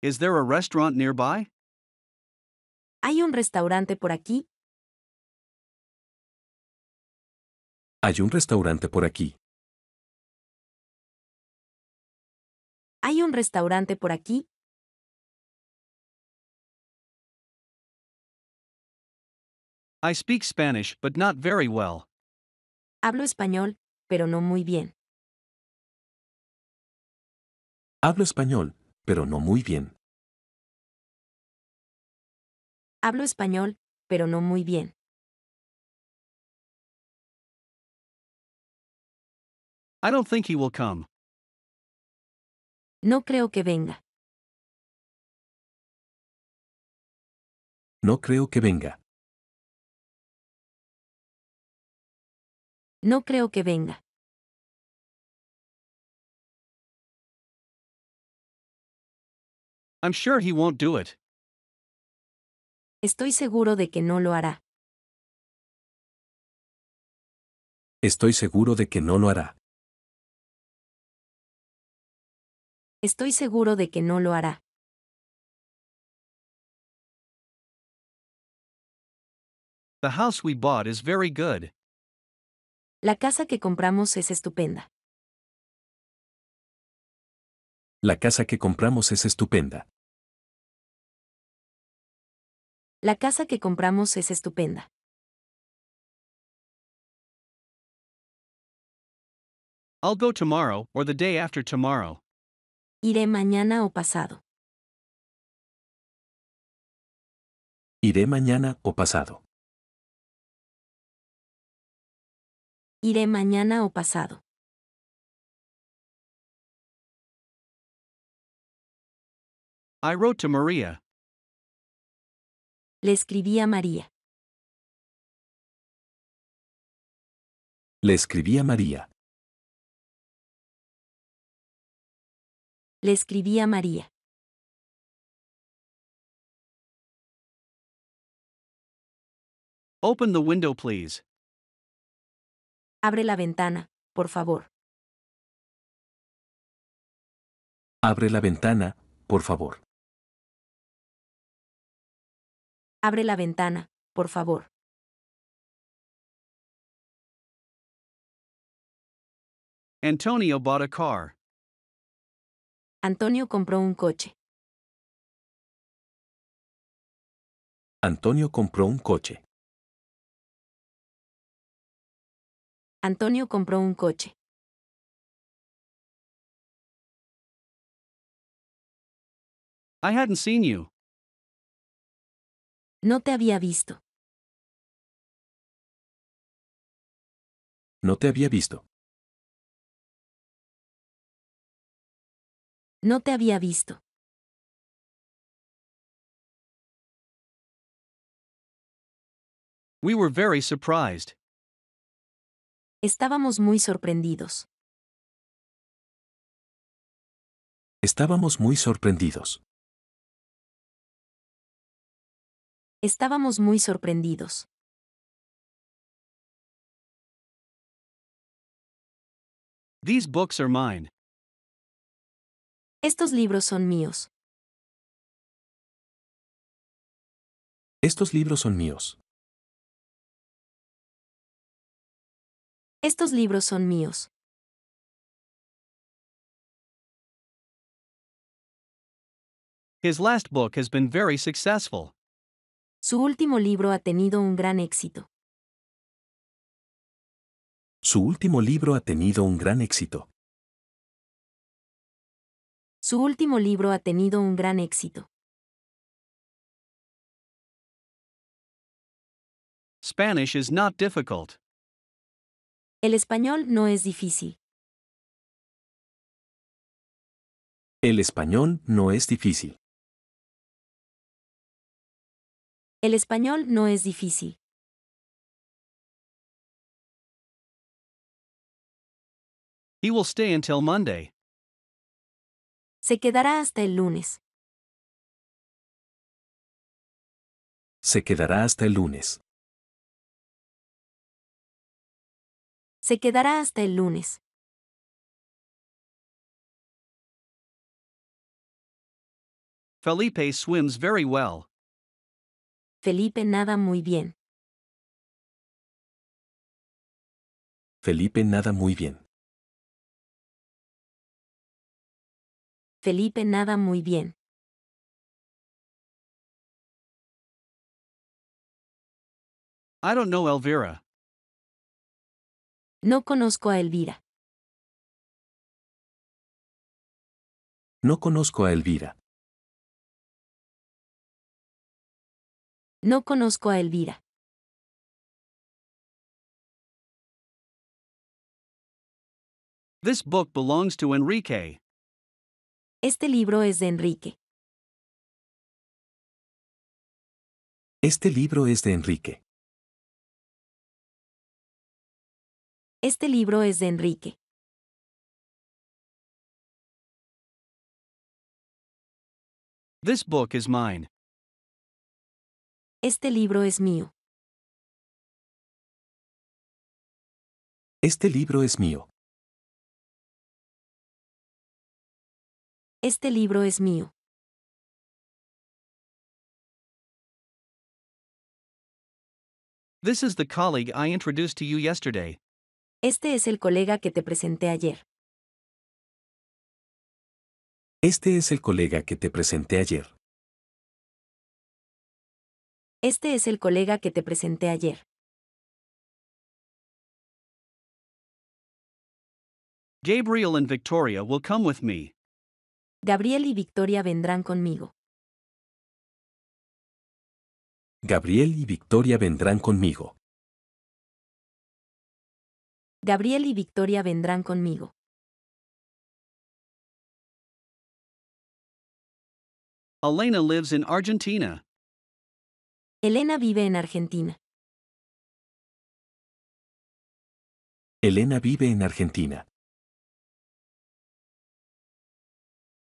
Is there a restaurant nearby? ¿Hay un restaurante por aquí? Hay un restaurante por aquí. ¿Hay un restaurante por aquí? I speak Spanish, but not very well. Hablo español, pero no muy bien. Hablo español, pero no muy bien. Hablo español, pero no muy bien. I don't think he will come. No creo que venga. No creo que venga. No creo que venga. I'm sure he Estoy seguro de que no lo hará. Estoy seguro de que no lo hará. Estoy seguro de que no lo hará. La casa que compramos es estupenda. La casa que compramos es estupenda. La casa que compramos es estupenda. I'll go tomorrow or the day after tomorrow. Iré mañana o pasado. Iré mañana o pasado. Iré mañana o pasado. I wrote to Maria. Le escribí a María. Le escribí a María. Le escribí a María. Open the window, please. Abre la ventana, por favor. Abre la ventana, por favor. Abre la ventana, por favor. Antonio bought a car. Antonio compró un coche. Antonio compró un coche. Antonio compró un coche. I hadn't seen you. No te había visto. No te había visto. No te había visto. We were very surprised. Estábamos muy sorprendidos. Estábamos muy sorprendidos. Estábamos muy sorprendidos. These books are mine. Estos libros son míos. Estos libros son míos. Estos libros son míos. His last book has been very successful. Su último libro ha tenido un gran éxito. Su último libro ha tenido un gran éxito. Su último libro ha tenido un gran éxito. Spanish is not difficult. El español no es difícil. El español no es difícil. El español no es difícil. He will stay until Monday. Se quedará hasta el lunes. Se quedará hasta el lunes. Se quedará hasta el lunes. Felipe swims very well. Felipe nada muy bien. Felipe nada muy bien. Felipe nada muy bien. I don't know Elvira. No conozco a Elvira. No conozco a Elvira. No conozco a Elvira. This book belongs to Enrique. Este libro es de Enrique. Este libro es de Enrique. Este libro es de Enrique. This book is mine. Este libro es mío. Este libro es mío. Este libro es mío. This is the colleague I introduced to you yesterday. Este es el colega que te presenté ayer. Este es el colega que te presenté ayer. Este es el colega que te presenté ayer. Gabriel and Victoria will come with me. Gabriel y Victoria vendrán conmigo. Gabriel y Victoria vendrán conmigo. Gabriel y Victoria vendrán conmigo. Elena lives in Argentina. Elena vive en Argentina. Elena vive en Argentina.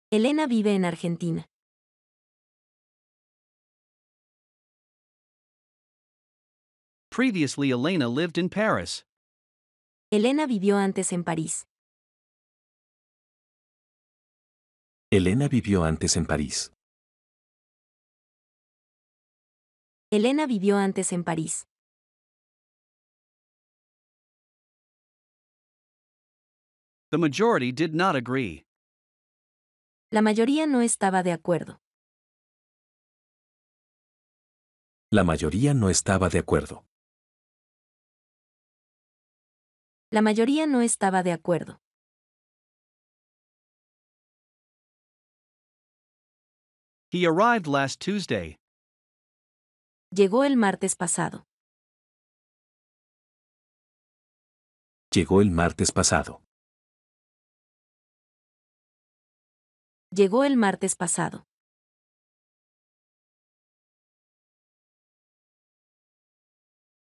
Elena vive en Argentina. Previously Elena lived in Paris. Elena vivió antes en París. Elena vivió antes en París. Elena vivió antes en París. La mayoría no estaba de acuerdo. La mayoría no estaba de acuerdo. La mayoría no estaba de acuerdo. He arrived last Tuesday. Llegó el martes pasado. Llegó el martes pasado. Llegó el martes pasado.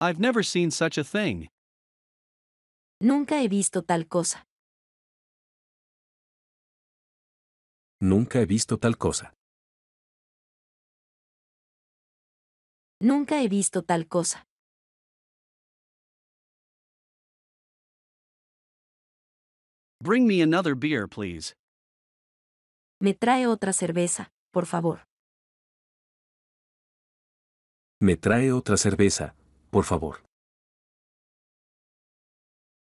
I've never seen such a thing. Nunca he visto tal cosa. Nunca he visto tal cosa. Nunca he visto tal cosa. Bring me another beer, please. Me trae otra cerveza, por favor. Me trae otra cerveza, por favor.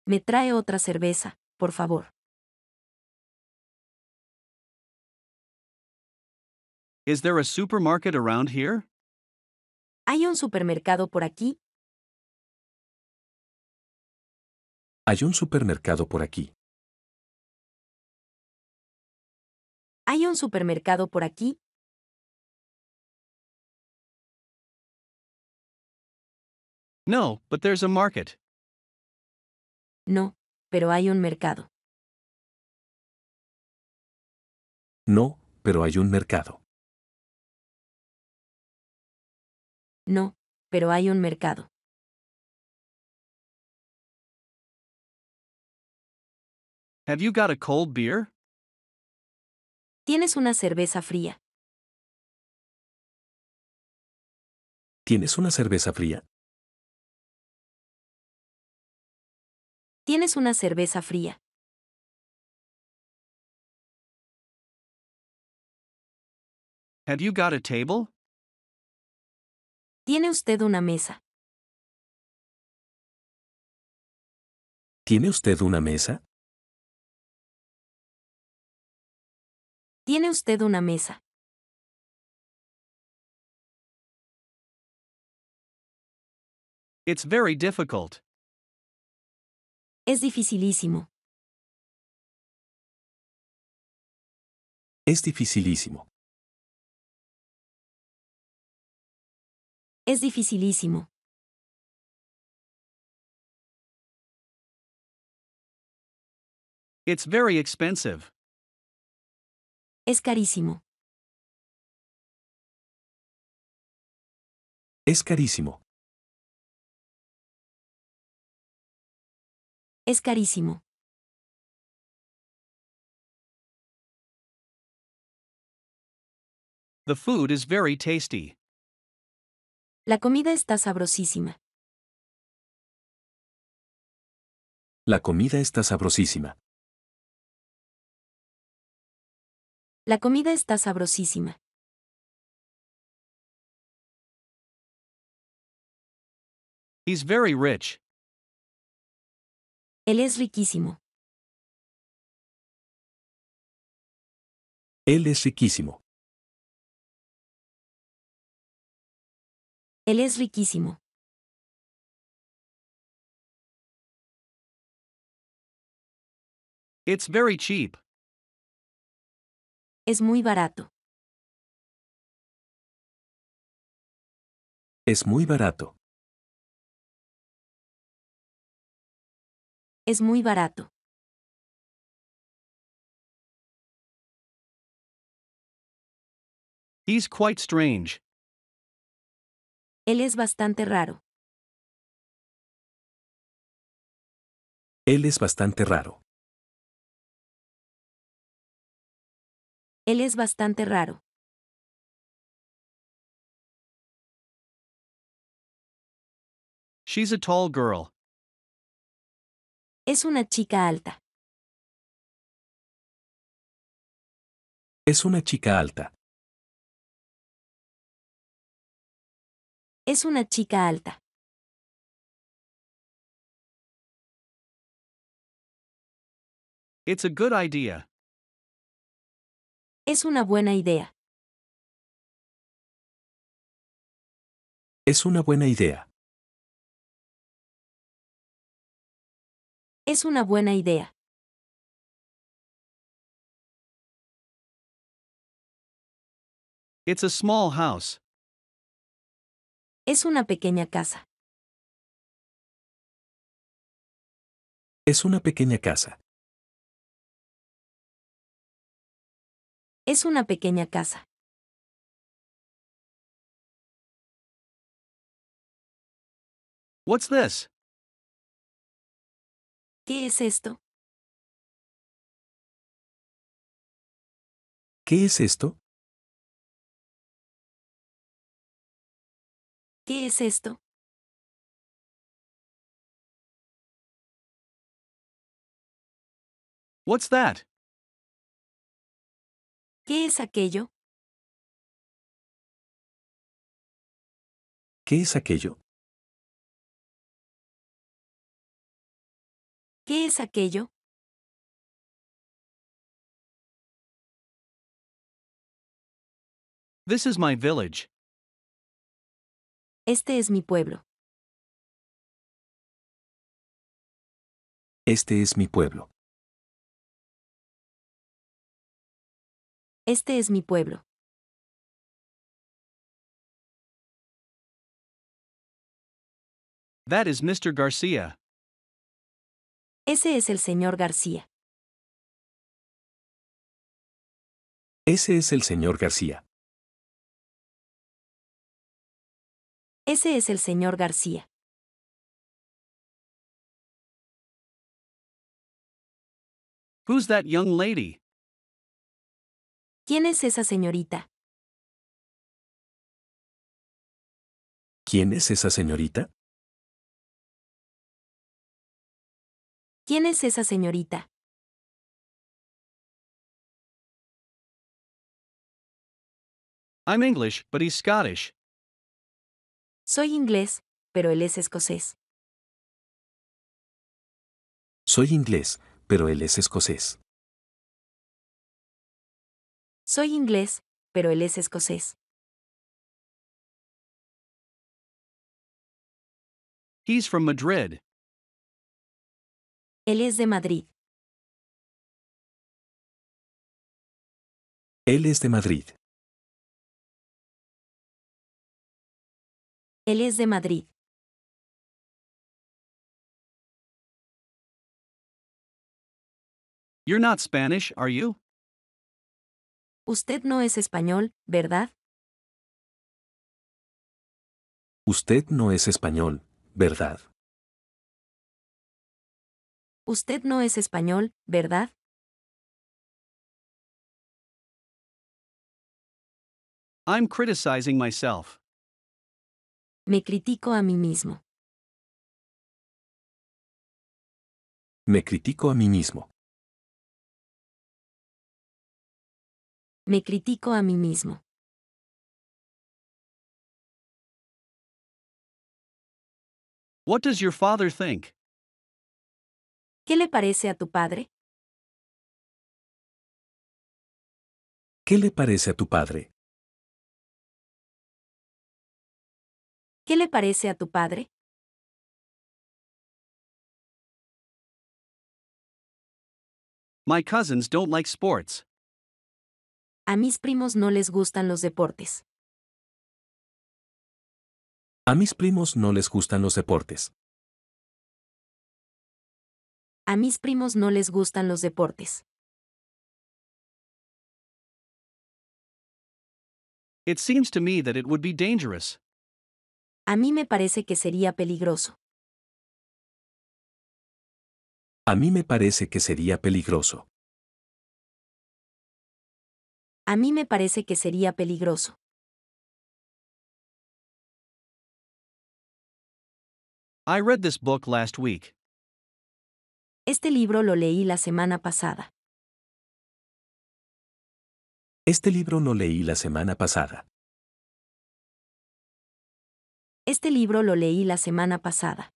Me trae otra cerveza, por favor. Is there a supermarket around here? ¿Hay un supermercado por aquí? Hay un supermercado por aquí. ¿Hay un supermercado por aquí? No, pero hay un mercado. No, pero hay un mercado. No, pero hay un mercado. Have you got a cold beer? ¿Tienes una cerveza fría? ¿Tienes una cerveza fría? ¿Tienes una cerveza fría? Have you got a table? Tiene usted una mesa. ¿Tiene usted una mesa? ¿Tiene usted una mesa? It's very difficult. Es dificilísimo. Es dificilísimo. Es dificilísimo. It's very expensive. Es carísimo. Es carísimo. Es carísimo. The food is very tasty. La comida está sabrosísima. La comida está sabrosísima. La comida está sabrosísima. He's very rich. Él es riquísimo. Él es riquísimo. Él es riquísimo. It's very cheap. Es muy barato. Es muy barato. Es muy barato. He's quite strange. Él es bastante raro. Él es bastante raro. Él es bastante raro. She's a tall girl. Es una chica alta. Es una chica alta. Es una chica alta. It's a good idea. Es una buena idea. Es una buena idea. Es una buena idea. It's a small house. Es una pequeña casa. Es una pequeña casa. Es una pequeña casa. What's this? ¿Qué es esto? ¿Qué es esto? ¿Qué es esto? What's that? ¿Qué es aquello? ¿Qué es aquello? ¿Qué es aquello? This is my village. Este es mi pueblo. Este es mi pueblo. Este es mi pueblo. That is Mr. Garcia. Ese es el señor García. Ese es el señor García. Ese es el señor García. Who's that young lady? ¿Quién es esa señorita? ¿Quién es esa señorita? ¿Quién es esa señorita? I'm English, but he's Scottish. Soy inglés, pero él es escocés. Soy inglés, pero él es escocés. Soy inglés, pero él es escocés. He's from Madrid. Él es de Madrid. Él es de Madrid. Él es de Madrid. You're not Spanish, are you? Usted no es español, ¿verdad? Usted no es español, ¿verdad? Usted no es español, ¿verdad? I'm criticizing myself. Me critico a mí mismo. Me critico a mí mismo. Me critico a mí mismo. What does your father think? ¿Qué le parece a tu padre? ¿Qué le parece a tu padre? ¿Qué le parece a tu padre? My cousins don't like sports. A mis primos no les gustan los deportes. A mis primos no les gustan los deportes. A mis primos no les gustan los deportes. It seems to me that it would be dangerous. A mí me parece que sería peligroso. A mí me parece que sería peligroso. A mí me parece que sería peligroso. I read this book last week. Este libro lo leí la semana pasada. Este libro no leí la semana pasada. Este libro lo leí la semana pasada.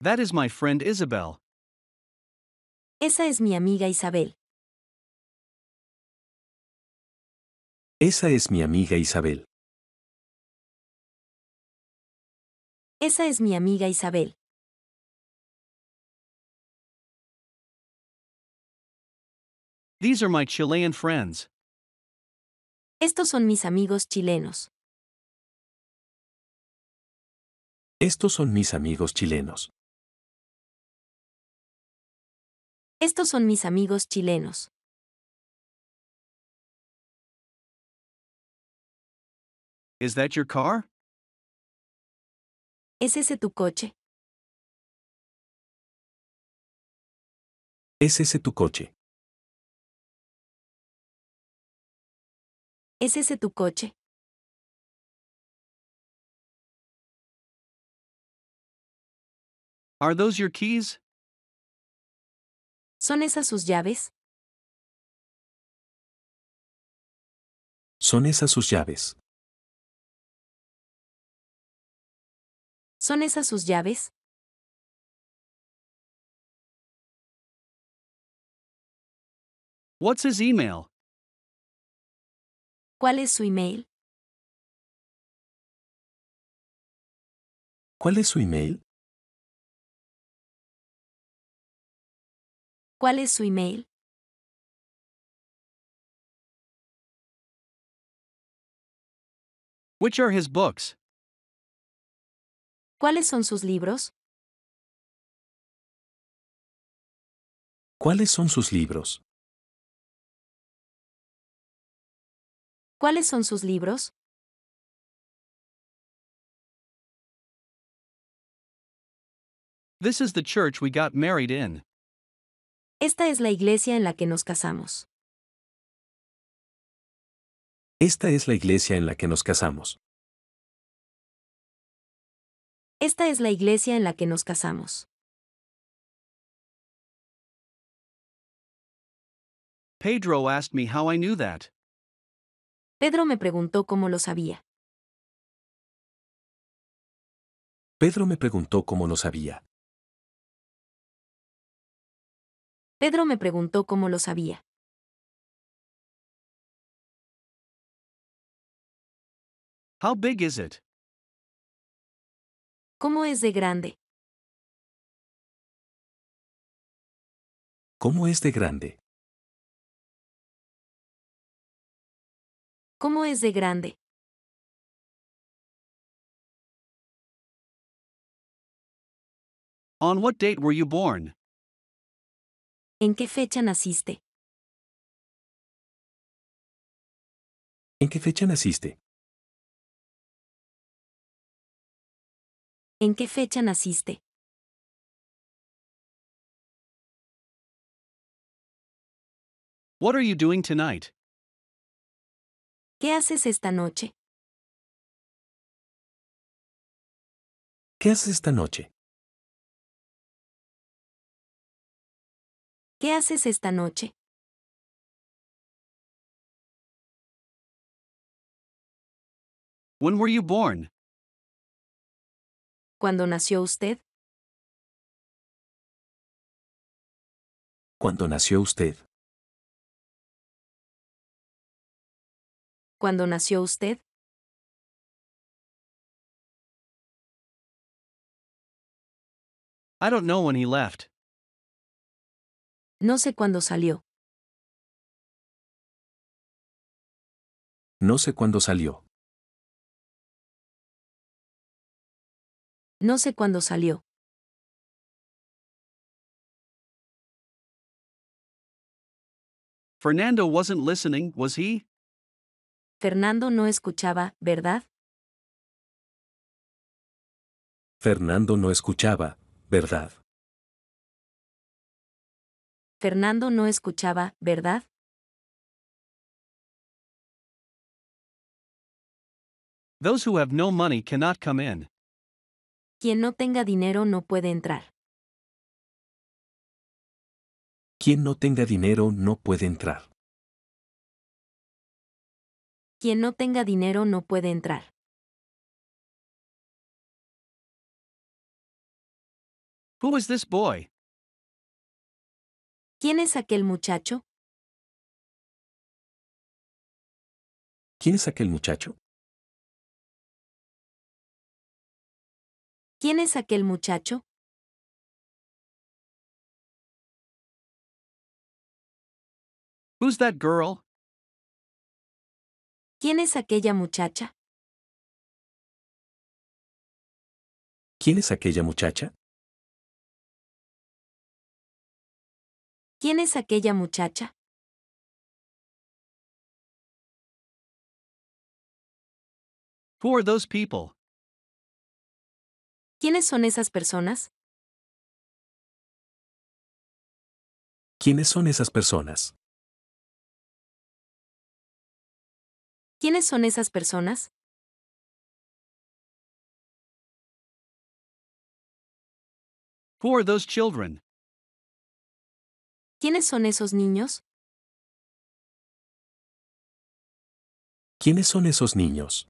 That is my friend Isabel. Esa es mi amiga Isabel. Esa es mi amiga Isabel. Esa es mi amiga Isabel. These are my Chilean friends. Estos son mis amigos chilenos. Estos son mis amigos chilenos. Estos son mis amigos chilenos. Is that your car? ¿Es ese tu coche? ¿Es ese tu coche? ¿Es ese tu coche? Are those your keys? ¿Son esas sus llaves? ¿Son esas sus llaves? ¿Son esas sus llaves? What's his email? ¿Cuál es su email? ¿Cuál es su email? ¿Cuál es su email? Which are his books? ¿Cuáles son sus libros? ¿Cuáles son sus libros? ¿Cuáles son sus libros? This is the church we got married in. Esta es la iglesia en la que nos casamos. Esta es la iglesia en la que nos casamos. Esta es la iglesia en la que nos casamos. Pedro asked me how I knew that. Pedro me preguntó cómo lo sabía. Pedro me preguntó cómo lo sabía. Pedro me preguntó cómo lo sabía. How big is it? ¿Cómo es de grande? ¿Cómo es de grande? ¿Cómo es de grande? On what date were you born? ¿En qué fecha naciste? ¿En qué fecha naciste? ¿En qué fecha naciste? What are you doing tonight? ¿Qué haces esta noche? ¿Qué haces esta noche? ¿Qué haces esta noche? When were you born? ¿Cuándo nació usted? ¿Cuándo nació usted? cuando nació usted? I don't know when he left. No sé cuándo salió. No sé cuándo salió. No sé cuándo salió. Fernando wasn't listening, was he? Fernando no escuchaba, ¿verdad? Fernando no escuchaba, ¿verdad? Fernando no escuchaba, ¿verdad? Those who have no money cannot come in. Quien no tenga dinero no puede entrar. Quien no tenga dinero no puede entrar. Quien no tenga dinero no puede entrar. Who is this boy? ¿Quién es aquel muchacho? ¿Quién es aquel muchacho? ¿Quién es aquel muchacho? Who's that girl? ¿Quién es aquella muchacha? ¿Quién es aquella muchacha? ¿Quién es aquella muchacha? Who those people? ¿Quiénes son esas personas? ¿Quiénes son esas personas? ¿Quiénes son esas personas? Who are those children? ¿Quiénes son esos niños? ¿Quiénes son esos niños?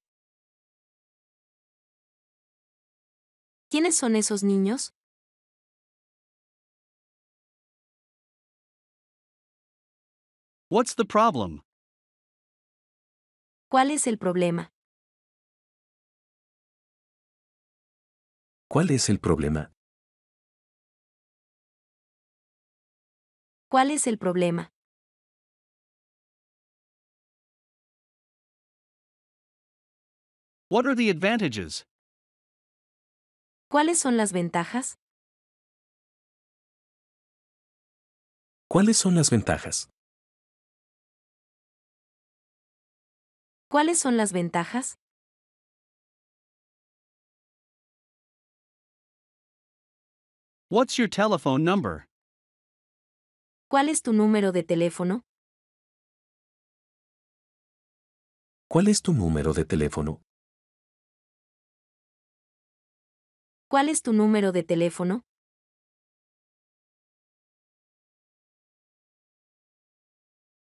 ¿Quiénes son esos niños? What's the problem? ¿Cuál es el problema? ¿Cuál es el problema? ¿Cuál es el problema? ¿Cuáles son las ventajas? ¿Cuáles son las ventajas? ¿Cuáles son las ventajas? What's your telephone number? ¿Cuál es tu número de teléfono? ¿Cuál es tu número de teléfono? ¿Cuál es tu número de teléfono?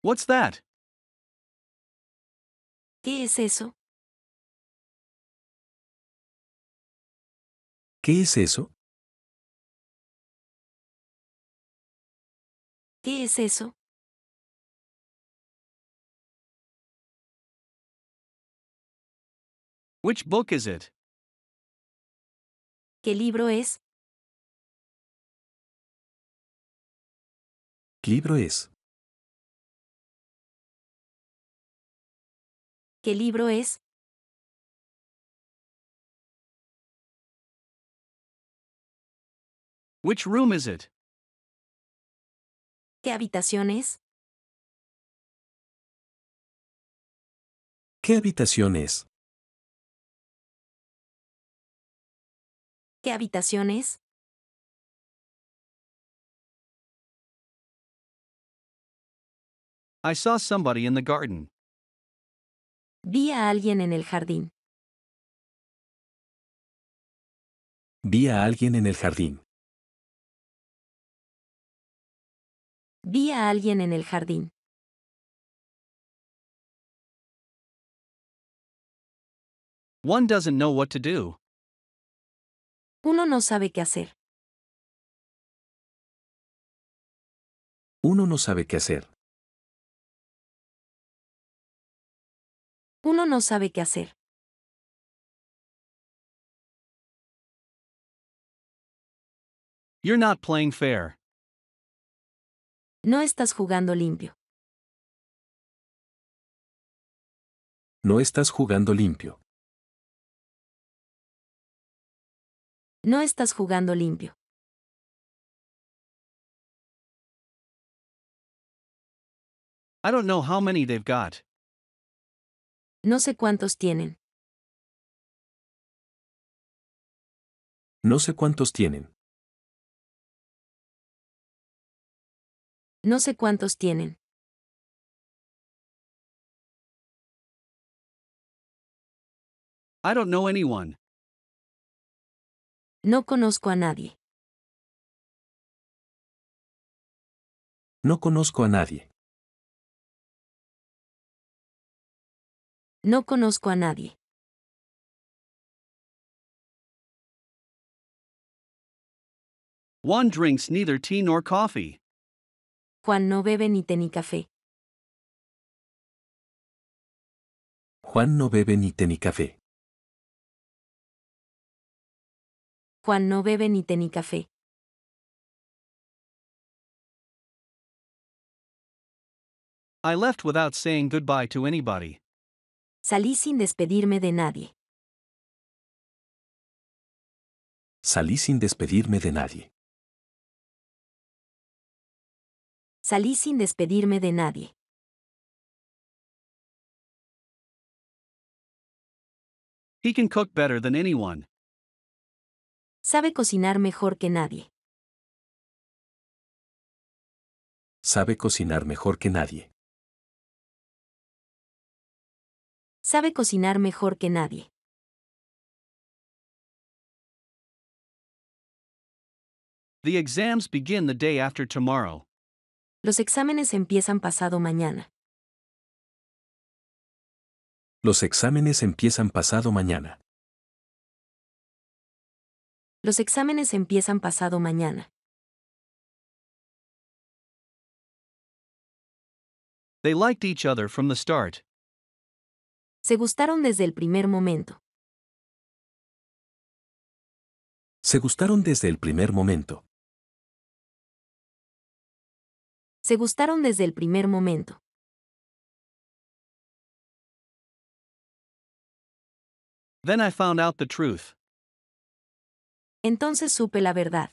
What's that? ¿Qué es eso? ¿Qué es eso? ¿Qué es eso? Which book is it? ¿Qué libro es? ¿Qué libro es? ¿Qué libro es? Which room is it? ¿Qué habitación es? ¿Qué habitación es? ¿Qué habitación es? I saw somebody in the garden. Vi a alguien en el jardín. Vi a alguien en el jardín. Vi a alguien en el jardín. One doesn't know what to do. Uno no sabe qué hacer. Uno no sabe qué hacer. Uno no sabe qué hacer. You're not playing fair. No estás jugando limpio. No estás jugando limpio. No estás jugando limpio. I don't know how many they've got. No sé cuántos tienen. No sé cuántos tienen. No sé cuántos tienen. I don't know anyone. No conozco a nadie. No conozco a nadie. No conozco a nadie. One drinks neither tea nor coffee. Juan no bebe ni té ni café. Juan no bebe ni té ni café. Juan no bebe ni té ni café. I left without saying goodbye to anybody. Salí sin despedirme de nadie. Salí sin despedirme de nadie. Salí sin despedirme de nadie. He can cook better than anyone. Sabe cocinar mejor que nadie. Sabe cocinar mejor que nadie. sabe cocinar mejor que nadie. The exams begin the day after tomorrow. Los exámenes empiezan pasado mañana. Los exámenes empiezan pasado mañana. Los exámenes empiezan pasado mañana. They liked each other from the start. Se gustaron desde el primer momento. Se gustaron desde el primer momento. Se gustaron desde el primer momento. Then I found out the truth. Entonces supe la verdad.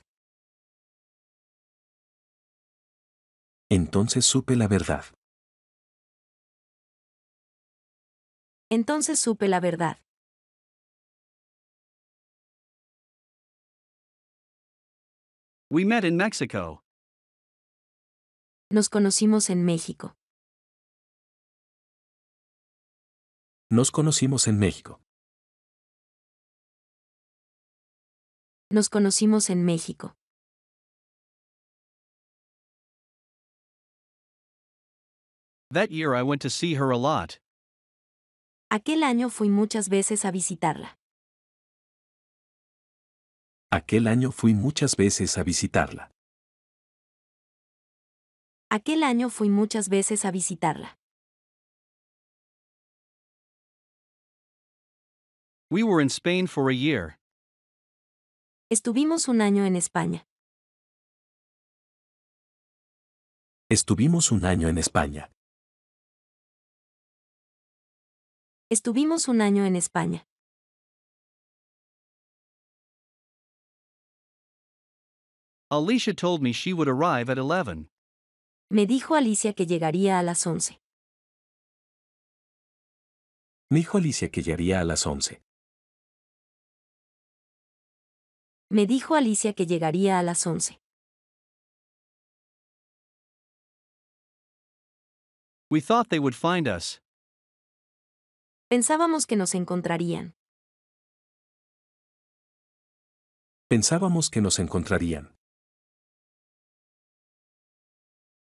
Entonces supe la verdad. Entonces supe la verdad. We met in Mexico. Nos conocimos en México. Nos conocimos en México. Nos conocimos en México. That year I went to see her a lot. Aquel año fui muchas veces a visitarla. Aquel año fui muchas veces a visitarla. Aquel año fui muchas veces a visitarla. We were in Spain for a year. Estuvimos un año en España. Estuvimos un año en España. Estuvimos un año en España. Alicia told me she would arrive at 11. Me dijo Alicia que llegaría a las 11. Me dijo Alicia que llegaría a las 11. Me dijo Alicia que llegaría a las 11. We thought they would find us. Pensábamos que nos encontrarían. Pensábamos que nos encontrarían.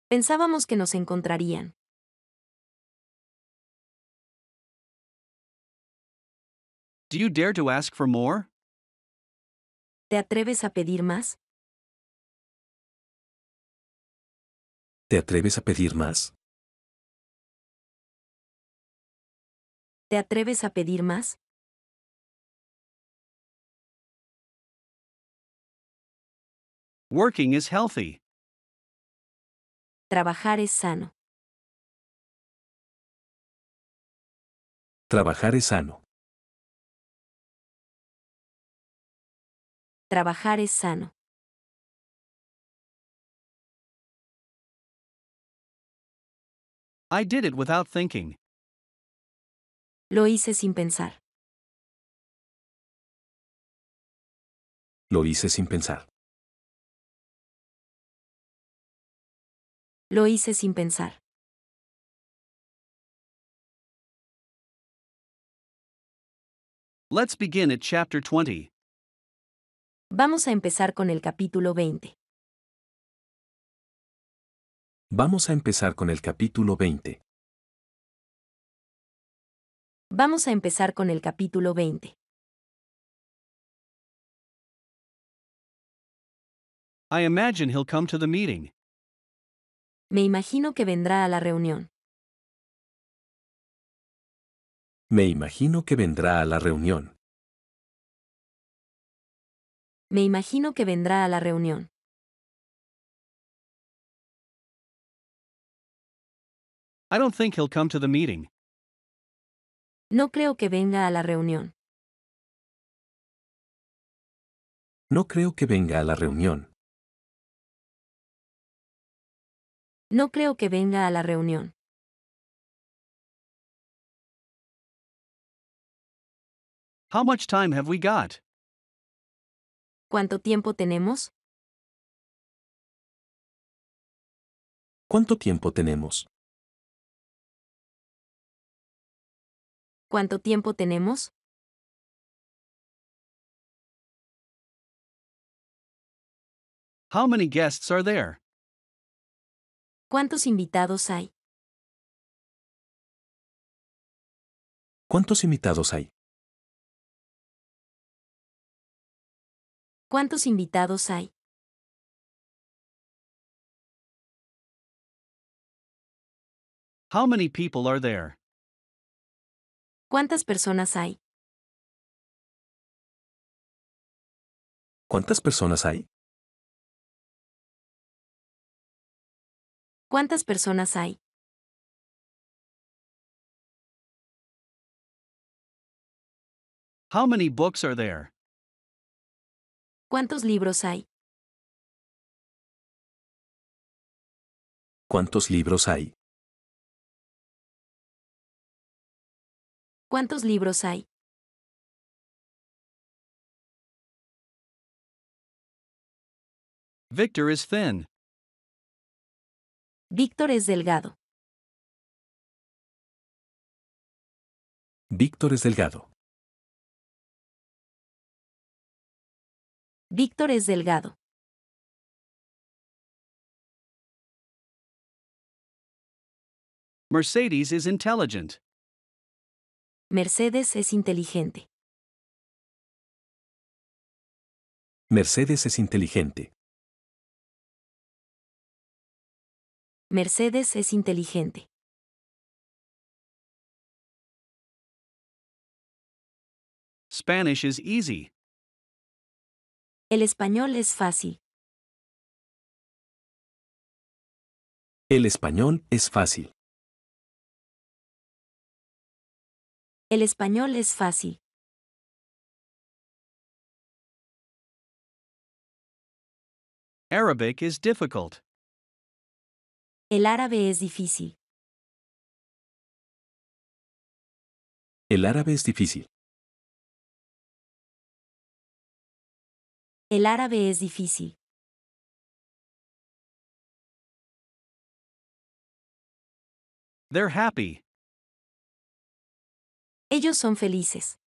Pensábamos que nos encontrarían. Do you dare to ask for more? ¿Te atreves a pedir más? ¿Te atreves a pedir más? ¿Te atreves a pedir más? Working is healthy. Trabajar es sano. Trabajar es sano. Trabajar es sano. I did it without thinking. Lo hice sin pensar. Lo hice sin pensar. Lo hice sin pensar. Let's begin at chapter 20. Vamos a empezar con el capítulo 20. Vamos a empezar con el capítulo 20. Vamos a empezar con el capítulo 20. I imagine he'll come to the meeting. Me imagino que vendrá a la reunión. Me imagino que vendrá a la reunión. Me imagino que vendrá a la reunión. I don't think he'll come to the meeting. No creo que venga a la reunión. No creo que venga a la reunión. No creo que venga a la reunión. How much time have we got? ¿Cuánto tiempo tenemos? ¿Cuánto tiempo tenemos? ¿Cuánto tiempo tenemos? How many guests are there? ¿Cuántos invitados hay? ¿Cuántos invitados hay? ¿Cuántos invitados hay? How many people are there? ¿Cuántas personas hay? ¿Cuántas personas hay? ¿Cuántas personas hay? How many books are there? ¿Cuántos libros hay? ¿Cuántos libros hay? ¿Cuántos libros hay? Victor is thin. Víctor es delgado. Víctor es delgado. Víctor es delgado. Mercedes is intelligent. Mercedes es inteligente. Mercedes es inteligente. Mercedes es inteligente. Spanish is easy. El español es fácil. El español es fácil. El español es fácil. Arabic is difficult. El árabe es difícil. El árabe es difícil. El árabe es difícil. They're happy. Ellos son felices.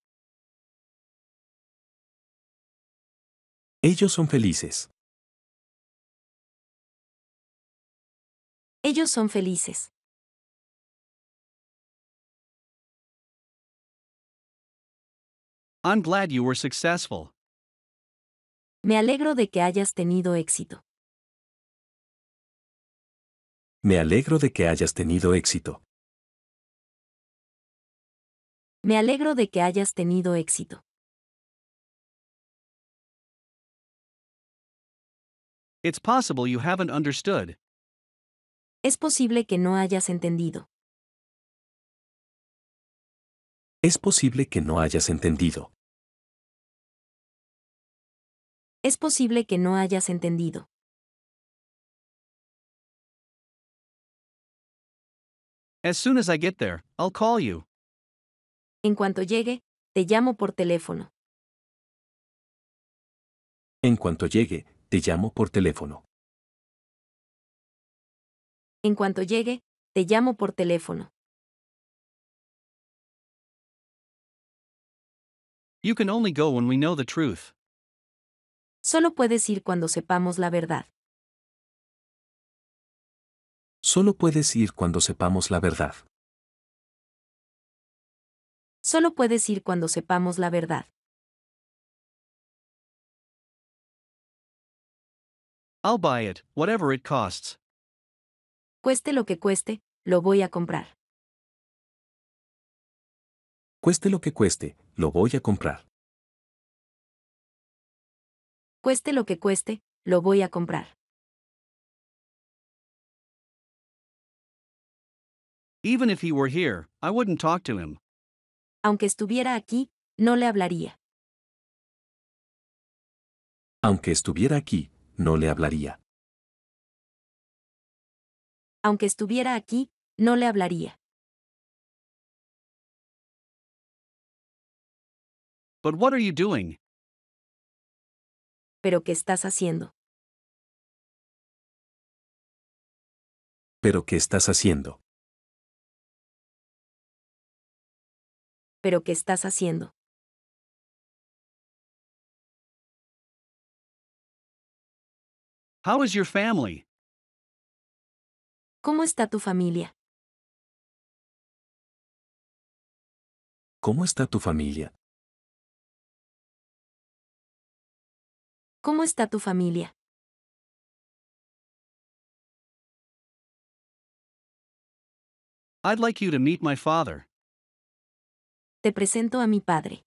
Ellos son felices. Ellos son felices. I'm glad you were successful. Me alegro de que hayas tenido éxito. Me alegro de que hayas tenido éxito. Me alegro de que hayas tenido éxito. Es posible que no hayas entendido. Es posible que no hayas entendido. Es posible que no hayas entendido. As soon as I get there, I'll call you. En cuanto llegue, te llamo por teléfono. En cuanto llegue, te llamo por teléfono. En cuanto llegue, te llamo por teléfono. You can only go when we know the truth. Solo puedes ir cuando sepamos la verdad. Solo puedes ir cuando sepamos la verdad. Solo puedes ir cuando sepamos la verdad. I'll buy it, whatever it costs. Cueste lo que cueste, lo voy a comprar. Cueste lo que cueste, lo voy a comprar. Cueste lo que cueste, lo voy a comprar. Even if he were here, I wouldn't talk to him aunque estuviera aquí, no le hablaría. Aunque estuviera aquí, no le hablaría. Aunque estuviera aquí, no le hablaría. Pero ¿qué estás haciendo? Pero ¿qué estás haciendo? pero que estás haciendo. How is your family? ¿Cómo está tu familia? ¿Cómo está tu familia? ¿Cómo está tu familia? I'd like you to meet my father. Te presento a mi padre.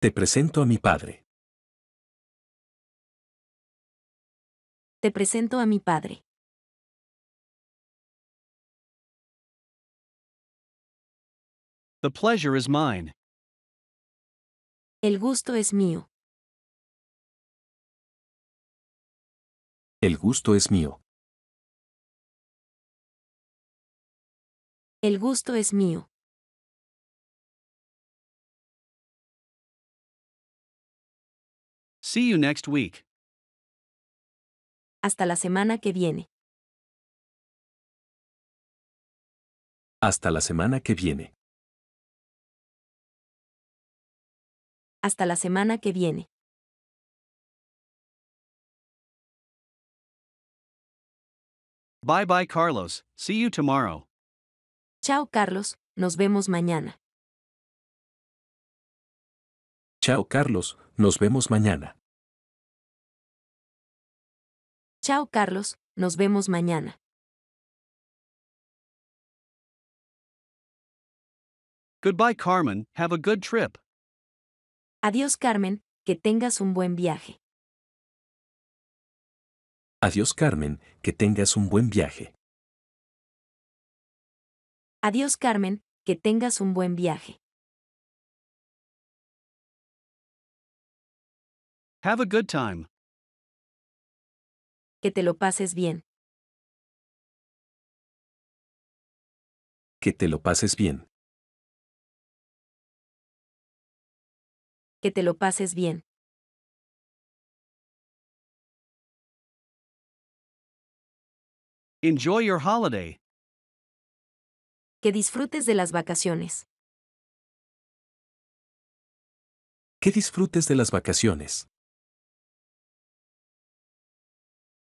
Te presento a mi padre. Te presento a mi padre. The pleasure is mine. El gusto es mío. El gusto es mío. El gusto es mío. See you next week. Hasta la semana que viene. Hasta la semana que viene. Hasta la semana que viene. Bye bye, Carlos. See you tomorrow. Chao Carlos, nos vemos mañana. Chao Carlos, nos vemos mañana. Chao Carlos, nos vemos mañana. Goodbye Carmen, have a good trip. Adiós Carmen, que tengas un buen viaje. Adiós Carmen, que tengas un buen viaje. Adiós Carmen, que tengas un buen viaje. Have a good time. Que te lo pases bien. Que te lo pases bien. Que te lo pases bien. Enjoy your holiday. Que disfrutes de las vacaciones. Que disfrutes de las vacaciones.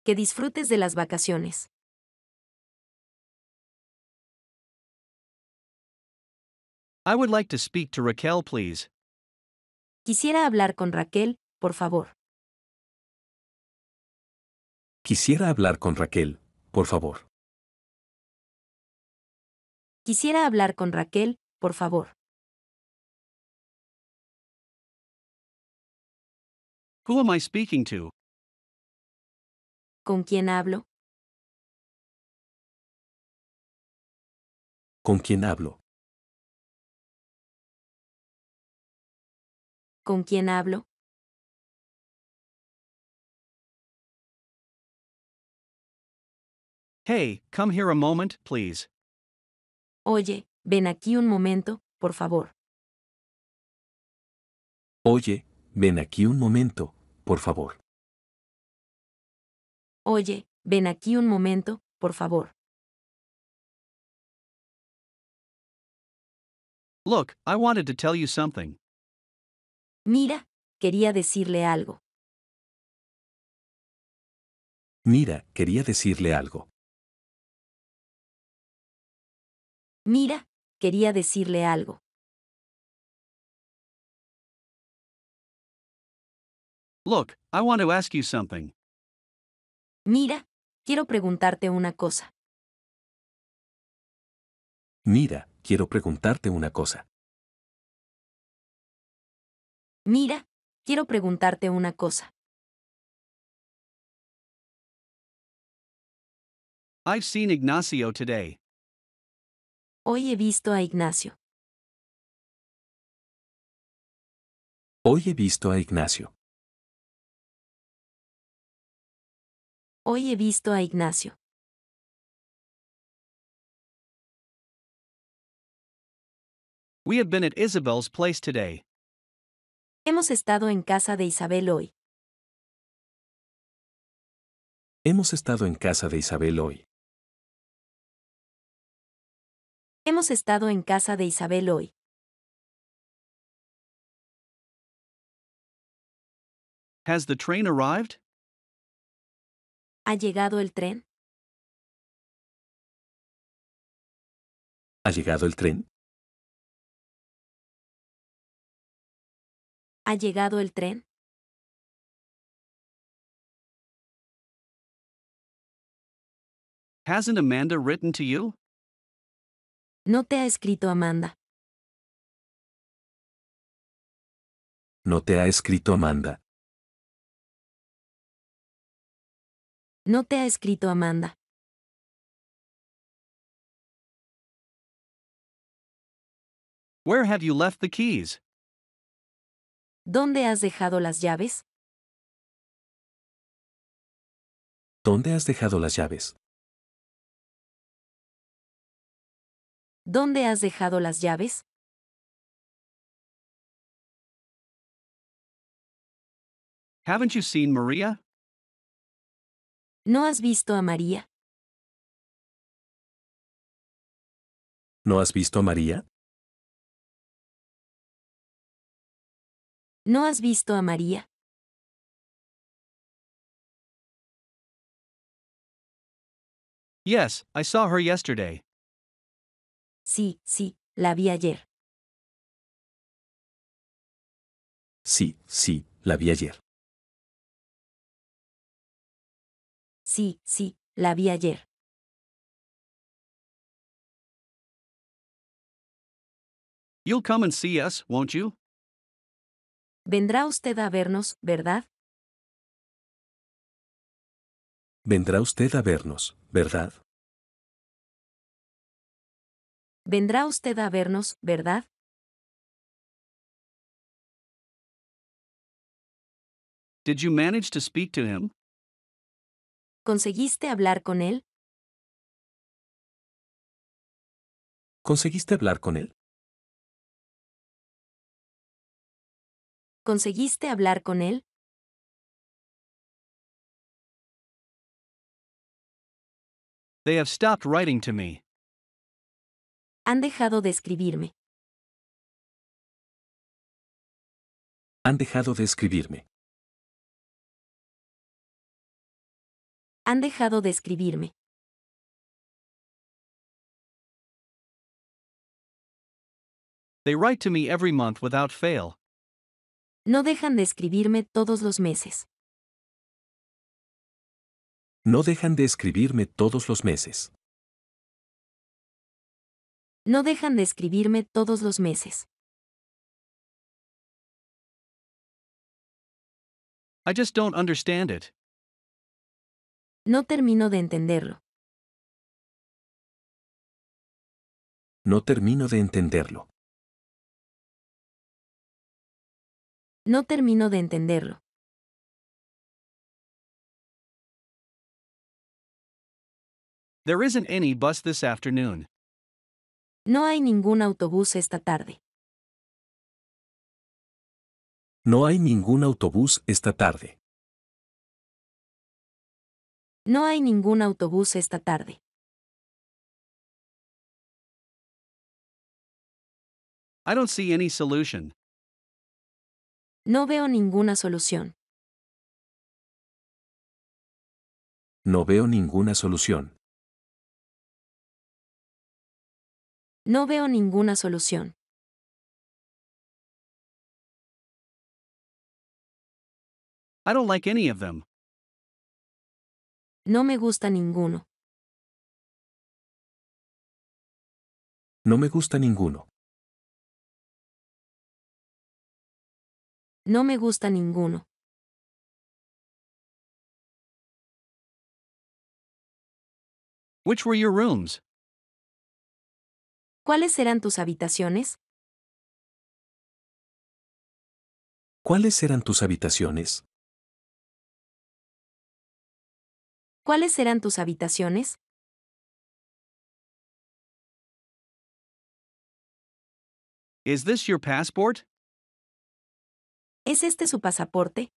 Que disfrutes de las vacaciones. I would like to speak to Raquel, please. Quisiera hablar con Raquel, por favor. Quisiera hablar con Raquel, por favor. Quisiera hablar con Raquel, por favor. Who am I speaking to? ¿Con quién hablo? ¿Con quién hablo? ¿Con quién hablo? Hey, come here a moment, please. Oye, ven aquí un momento, por favor. Oye, ven aquí un momento, por favor. Oye, ven aquí un momento, por favor. Look, I wanted to tell you something. Mira, quería decirle algo. Mira, quería decirle algo. Mira, quería decirle algo. Look, I want to ask you something. Mira, quiero preguntarte una cosa. Mira, quiero preguntarte una cosa. Mira, quiero preguntarte una cosa. I've seen Ignacio today. Hoy he visto a Ignacio. Hoy he visto a Ignacio. Hoy he visto a Ignacio. Hemos estado en casa de Isabel hoy. Hemos estado en casa de Isabel hoy. Hemos estado en casa de Isabel hoy. Has the train arrived? ¿Ha llegado el tren? ¿Ha llegado el tren? ¿Ha llegado el tren? Hasn't Amanda written to you? No te ha escrito Amanda. No te ha escrito Amanda. No te ha escrito Amanda. Where have you left the keys? ¿Dónde has dejado las llaves? ¿Dónde has dejado las llaves? ¿Dónde has dejado las llaves? Haven't you seen Maria? ¿No has visto a María? ¿No has visto a María? ¿No has visto a María? Yes, I saw her yesterday. Sí, sí, la vi ayer. Sí, sí, la vi ayer. Sí, sí, la vi ayer. You'll come and see us, won't you? Vendrá usted a vernos, ¿verdad? Vendrá usted a vernos, ¿verdad? Vendrá usted a vernos, ¿verdad? Did you manage to speak to him? ¿Conseguiste hablar con él? ¿Conseguiste hablar con él? ¿Conseguiste hablar con él? They have stopped writing to me. Han dejado de escribirme. Han dejado de escribirme. Han dejado de escribirme. They write to me every month without fail. No dejan de escribirme todos los meses. No dejan de escribirme todos los meses. No dejan de escribirme todos los meses. I just don't understand it. No termino de entenderlo. No termino de entenderlo. No termino de entenderlo. There isn't any bus this afternoon. No hay ningún autobús esta tarde. No hay ningún autobús esta tarde. No hay ningún autobús esta tarde. I don't see any solution. No veo ninguna solución. No veo ninguna solución. No veo ninguna solución. I don't like any of them. No me gusta ninguno. No me gusta ninguno. No me gusta ninguno. Which were your rooms? ¿Cuáles eran tus habitaciones? ¿Cuáles eran tus habitaciones? ¿Cuáles eran tus habitaciones? Is this your passport? ¿Es este su pasaporte?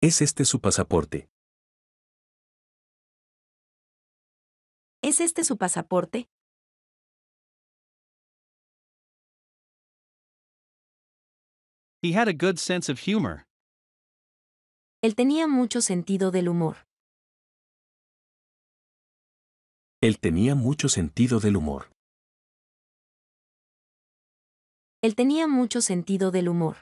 ¿Es este su pasaporte? ¿Es este su pasaporte? He had a good sense of humor. Él tenía mucho sentido del humor. Él tenía mucho sentido del humor. Él tenía mucho sentido del humor.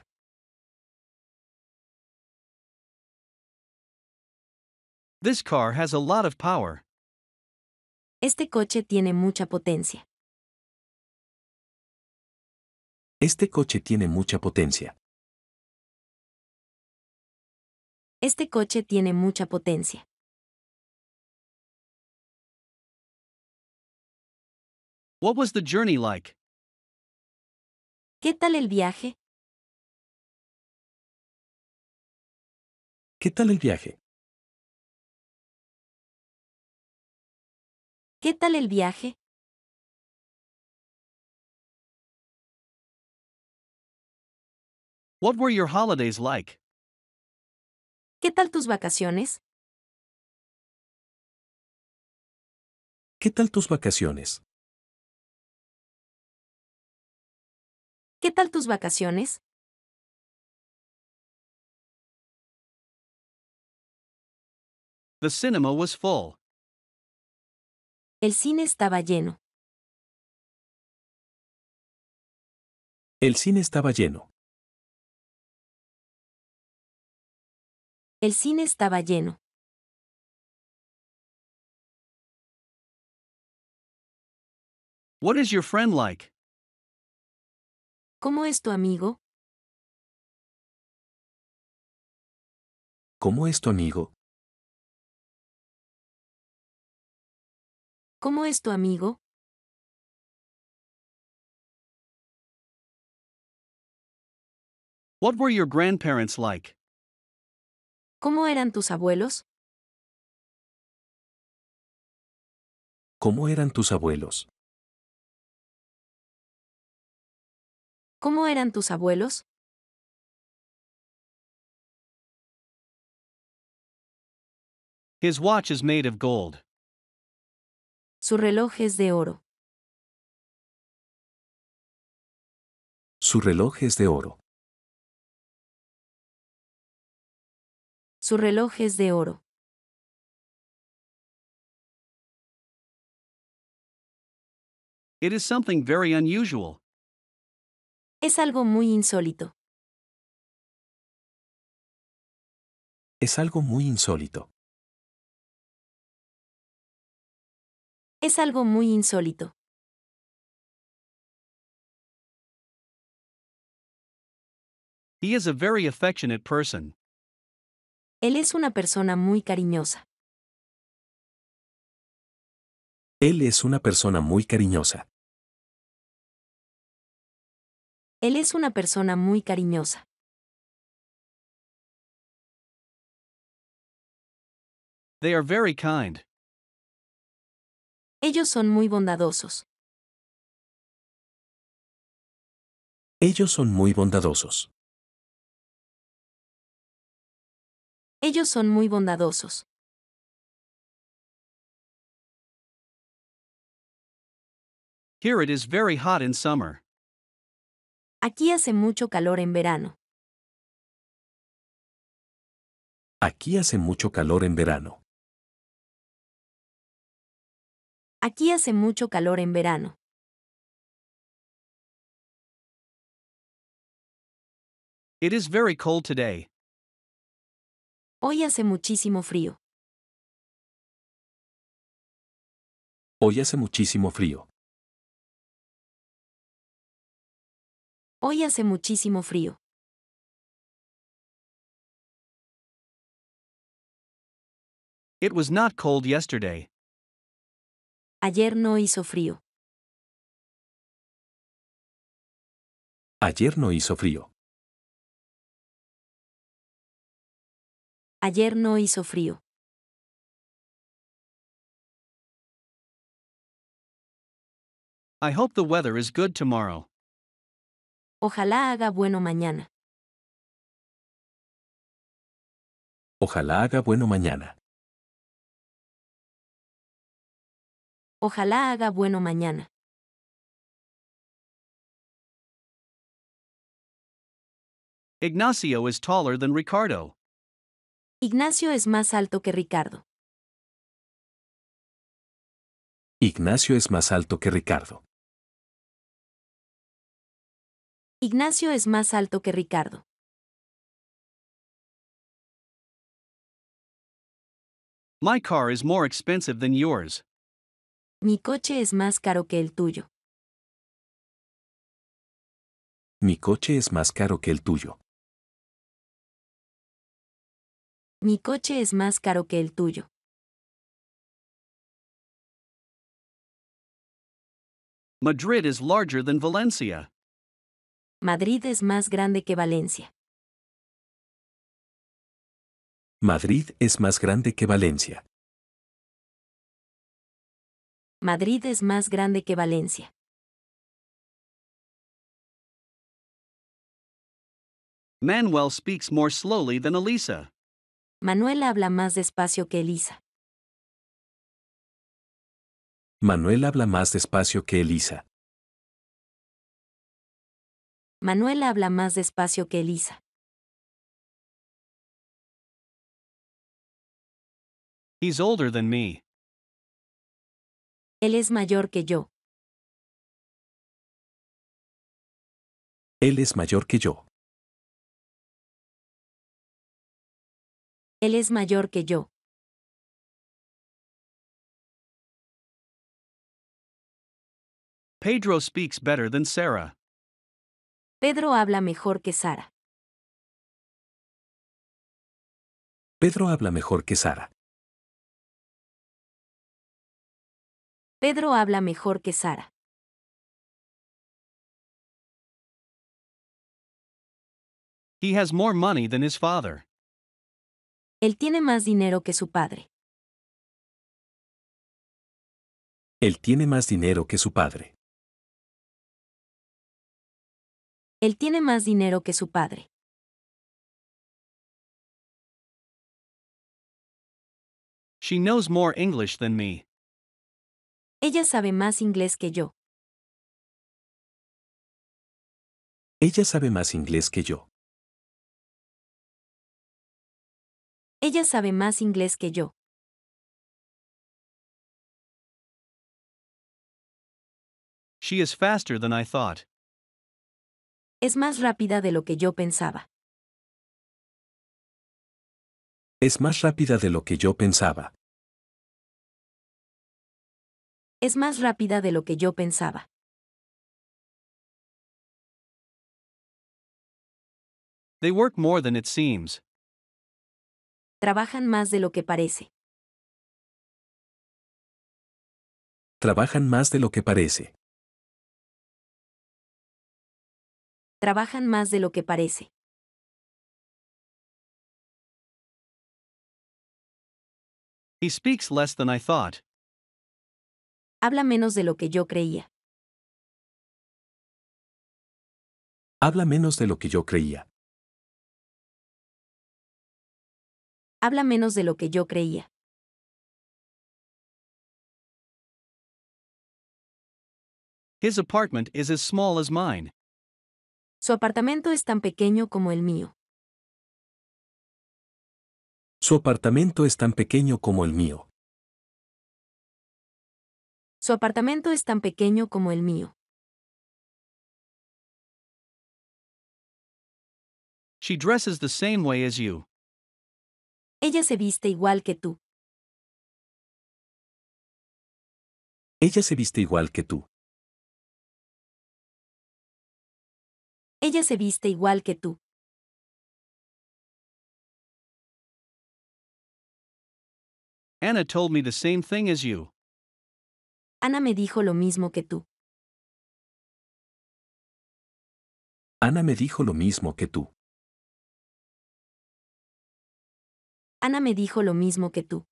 This car has a lot of power. Este coche tiene mucha potencia. Este coche tiene mucha potencia. Este coche tiene mucha potencia. What was the journey like? ¿Qué tal el viaje? ¿Qué tal el viaje? ¿Qué tal el viaje? What were your holidays like? ¿Qué tal tus vacaciones? ¿Qué tal tus vacaciones? ¿Qué tal tus vacaciones? The cinema was full. El cine estaba lleno. El cine estaba lleno. El cine estaba lleno. What is your friend like? ¿Cómo es tu amigo? ¿Cómo es tu amigo? ¿Cómo es tu amigo? What were your grandparents like? ¿Cómo eran tus abuelos? ¿Cómo eran tus abuelos? ¿Cómo eran tus abuelos? His watch is made of gold. Su reloj es de oro. Su reloj es de oro. Su reloj es de oro. It is something very unusual. Es algo muy insólito. Es algo muy insólito. es algo muy insólito. He is a very affectionate person. Él es una persona muy cariñosa. Él es una persona muy cariñosa. Él es una persona muy cariñosa. They are very kind. Ellos son muy bondadosos. Ellos son muy bondadosos. Ellos son muy bondadosos. Here it is very hot in summer. Aquí hace mucho calor en verano. Aquí hace mucho calor en verano. Aquí hace mucho calor en verano. It is very cold today. Hoy hace muchísimo frío. Hoy hace muchísimo frío. Hoy hace muchísimo frío. It was not cold yesterday. Ayer no hizo frío. Ayer no hizo frío. Ayer no hizo frío. I hope the weather is good tomorrow. Ojalá haga bueno mañana. Ojalá haga bueno mañana. Ojalá haga bueno mañana. Ignacio is taller than Ricardo. Ignacio es más alto que Ricardo. Ignacio es más alto que Ricardo. Ignacio es más alto que Ricardo. My car is more expensive than yours. Mi coche es más caro que el tuyo. Mi coche es más caro que el tuyo. Mi coche es más caro que el tuyo. Madrid is larger than Valencia. Madrid es más grande que Valencia. Madrid es más grande que Valencia. Madrid es más grande que Valencia. Manuel speaks more slowly than Elisa. Manuel habla más despacio que Elisa. Manuel habla más despacio que Elisa. Manuel habla más despacio que Elisa. He's older than me. Él es mayor que yo. Él es mayor que yo. Él es mayor que yo. Pedro speaks better than Sarah. Pedro habla mejor que Sara. Pedro habla mejor que Sara. Pedro habla mejor que Sara. He has more money than his father. Él tiene más dinero que su padre. Él tiene más dinero que su padre. Él tiene más dinero que su padre. She knows more English than me. Ella sabe más inglés que yo. Ella sabe más inglés que yo. Ella sabe más inglés que yo. She is faster than I thought. Es más rápida de lo que yo pensaba. Es más rápida de lo que yo pensaba. es más rápida de lo que yo pensaba. They work more than it seems. Trabajan más de lo que parece. Trabajan más de lo que parece. Trabajan más de lo que parece. He speaks less than I thought habla menos de lo que yo creía. Habla menos de lo que yo creía. Habla menos de lo que yo creía. Su apartamento es tan pequeño como el mío. Su apartamento es tan pequeño como el mío. Su apartamento es tan pequeño como el mío. She dresses the same way as you. Ella se viste igual que tú. Ella se viste igual que tú. Ella se viste igual que tú. Anna told me the same thing as you. Ana me dijo lo mismo que tú. Ana me dijo lo mismo que tú. Ana me dijo lo mismo que tú.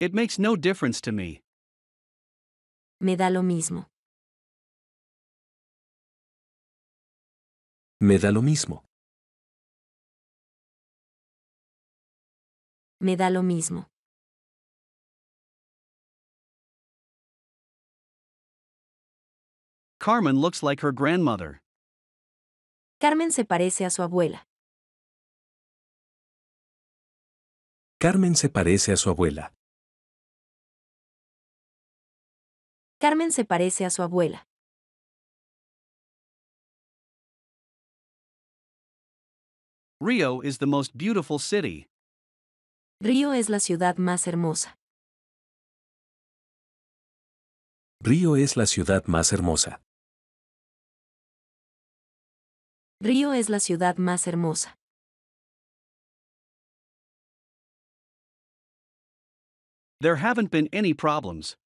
It makes no difference to me. Me da lo mismo. Me da lo mismo. me da lo mismo. Carmen looks like her grandmother. Carmen se parece a su abuela. Carmen se parece a su abuela. Carmen se parece a su abuela. Rio is the most beautiful city. Río es la ciudad más hermosa. Río es la ciudad más hermosa. Río es la ciudad más hermosa. There haven't been any problems.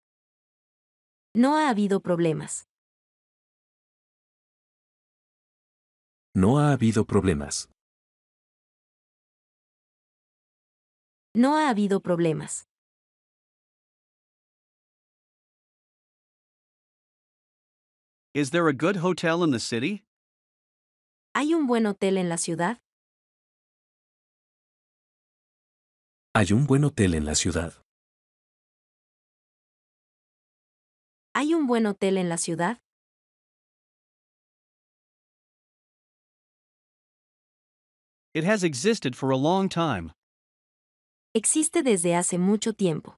No ha habido problemas. No ha habido problemas. No ha habido problemas. Is there a good hotel in the city? ¿Hay un buen hotel en la ciudad? Hay un buen hotel en la ciudad. ¿Hay un buen hotel en la ciudad? It has existed for a long time. existe desde hace mucho tiempo.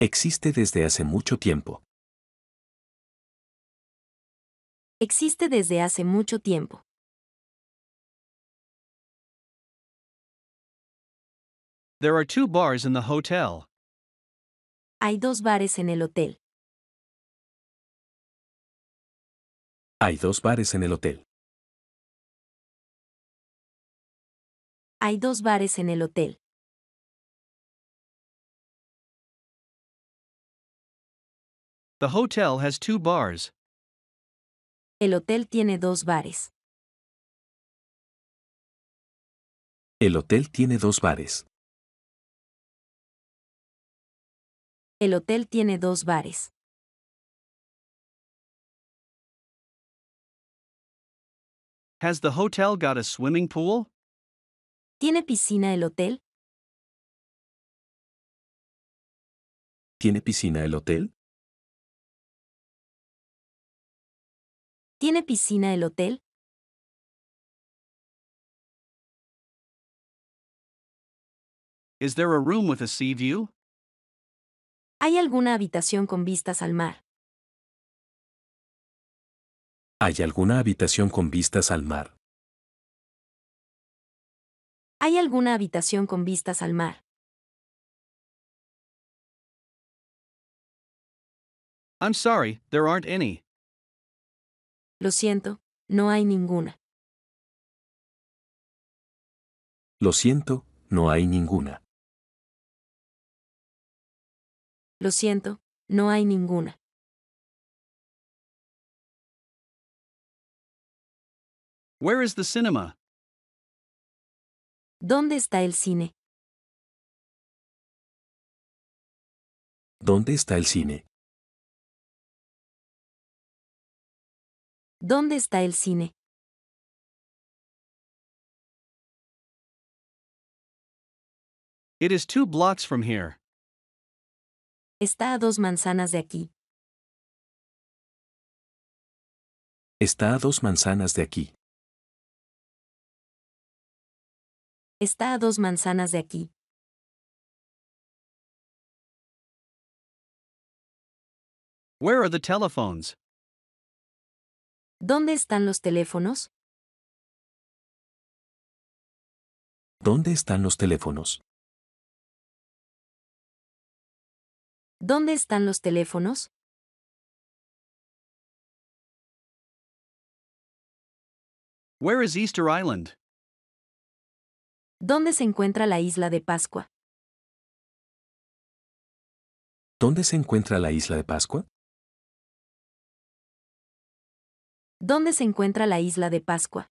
Existe desde hace mucho tiempo. Existe desde hace mucho tiempo. There are two bars in the hotel. Hay dos bares en el hotel. Hay dos bares en el hotel. hay dos bares en el hotel. The hotel has two bars. El hotel tiene dos bares. El hotel tiene dos bares. El hotel tiene dos bares. Has the hotel got a swimming pool? ¿Tiene piscina el hotel? ¿Tiene piscina el hotel? ¿Tiene piscina el hotel? there a room with a sea view? ¿Hay alguna habitación con vistas al mar? ¿Hay alguna habitación con vistas al mar? ¿Hay alguna habitación con vistas al mar? I'm sorry, there aren't any. Lo siento, no hay ninguna. Lo siento, no hay ninguna. Lo siento, no hay ninguna. Where is the cinema? ¿Dónde está el cine? ¿Dónde está el cine? ¿Dónde está el cine? It is two blocks from here. Está a dos manzanas de aquí. Está a dos manzanas de aquí. Está a dos manzanas de aquí. ¿Dónde están los teléfonos? ¿Dónde están los teléfonos? ¿Dónde están los teléfonos? Where is Easter Island? ¿Dónde se encuentra la isla de Pascua? ¿Dónde se encuentra la isla de Pascua? ¿Dónde se encuentra la isla de Pascua?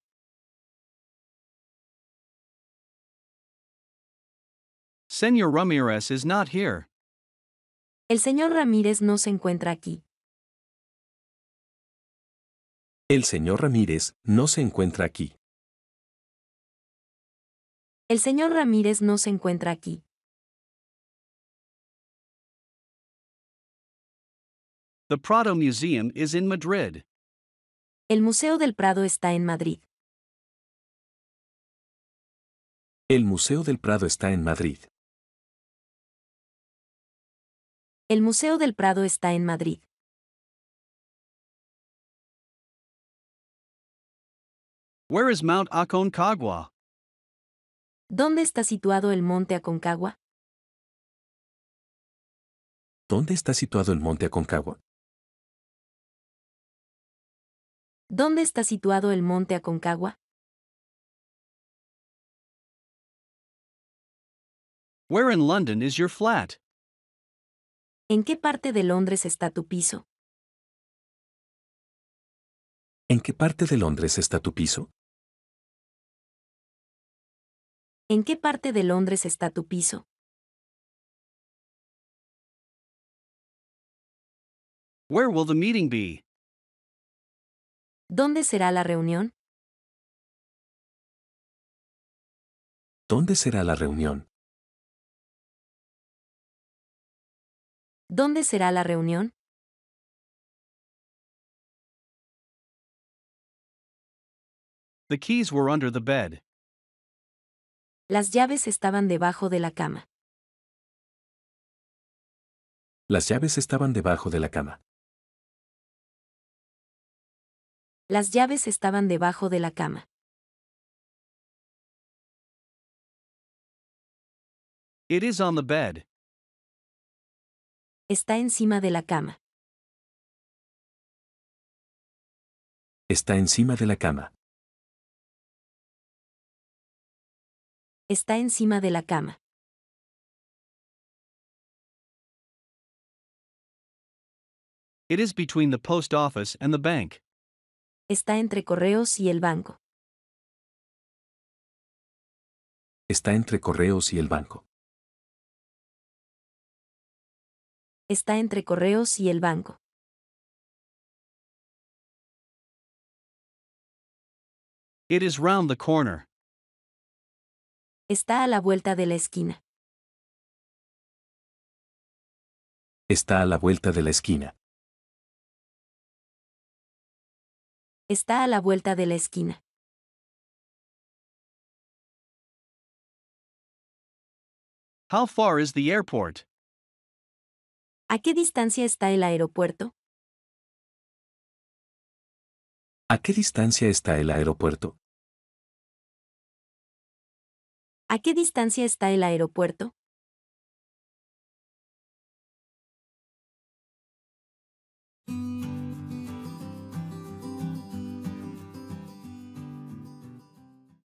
El señor Ramírez no se encuentra aquí. El señor Ramírez no se encuentra aquí. El señor Ramírez no se encuentra aquí. Prado Madrid. El Museo del Prado está en Madrid. El Museo del Prado está en Madrid. El Museo del Prado está en Madrid. Where is Mount Aconcagua? ¿Dónde está situado el monte Aconcagua? ¿Dónde está situado el monte Aconcagua? ¿Dónde está situado el monte Aconcagua? Where in London is your flat? ¿En qué parte de Londres está tu piso? ¿En qué parte de Londres está tu piso? ¿En qué parte de Londres está tu piso? Where ¿Dónde será la reunión? ¿Dónde será la reunión? ¿Dónde será la reunión? The keys were under the bed. Las llaves estaban debajo de la cama. Las llaves estaban debajo de la cama. Las llaves estaban debajo de la cama. It is on the bed. Está encima de la cama. Está encima de la cama. Está encima de la cama. It is between the post office and the bank. Está entre correos y el banco. Está entre correos y el banco. Está entre correos y el banco. It is round the corner. Está a la vuelta de la esquina. Está a la vuelta de la esquina. Está a la vuelta de la esquina. How far is the airport? ¿A qué distancia está el aeropuerto? ¿A qué distancia está el aeropuerto? ¿A qué distancia está el aeropuerto?